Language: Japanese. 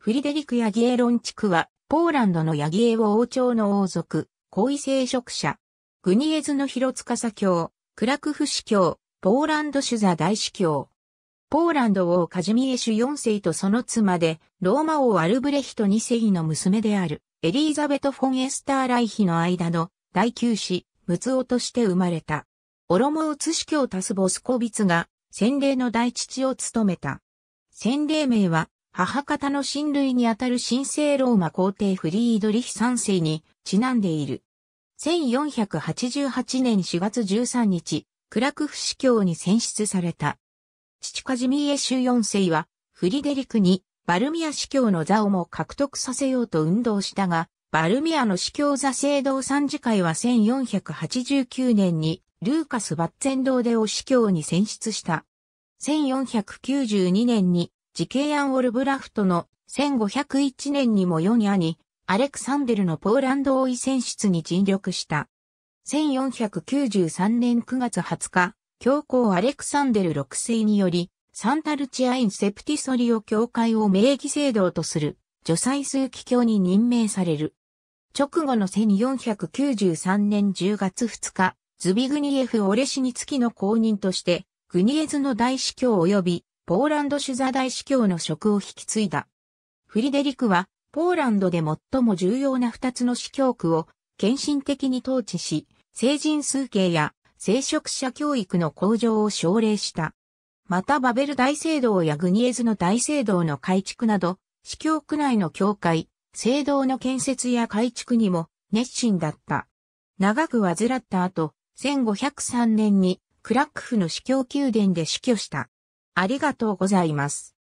フリデリク・ヤギエロン地区は、ポーランドのヤギエ王朝の王族、皇位聖職者、グニエズの広塚佐教、クラクフ司教、ポーランド主座大司教。ポーランド王カジミエシュ4世とその妻で、ローマ王アルブレヒト2世の娘である、エリーザベト・フォン・エスター・ライヒの間の、第九子、ムツオとして生まれた。オロモウツ司教タスボスコビツが、洗礼の大父を務めた。洗礼名は、母方の親類にあたる神聖ローマ皇帝フリードリヒ三世にちなんでいる。1488年4月13日、クラクフ司教に選出された。父カジミエ州四4世は、フリデリクにバルミア司教の座をも獲得させようと運動したが、バルミアの司教座制度参事会は1489年にルーカス・バッツェンドーデを司教に選出した。1492年にジケイアン・オルブラフトの1501年にも4兄、アレクサンデルのポーランド王位選出に尽力した。1493年9月20日、教皇アレクサンデル6世により、サンタルチアイン・セプティソリオ教会を名義制度とする、助祭数奇教に任命される。直後の1493年10月2日、ズビグニエフ・オレシニツキの公認として、グニエズの大司教及びポーランド主座大司教の職を引き継いだ。フリデリクは、ポーランドで最も重要な二つの司教区を献身的に統治し、成人数形や聖職者教育の向上を奨励した。またバベル大聖堂やグニエズの大聖堂の改築など、司教区内の教会、聖堂の建設や改築にも熱心だった。長く患った後、1503年にクラックフの司教宮殿で死去した。ありがとうございます。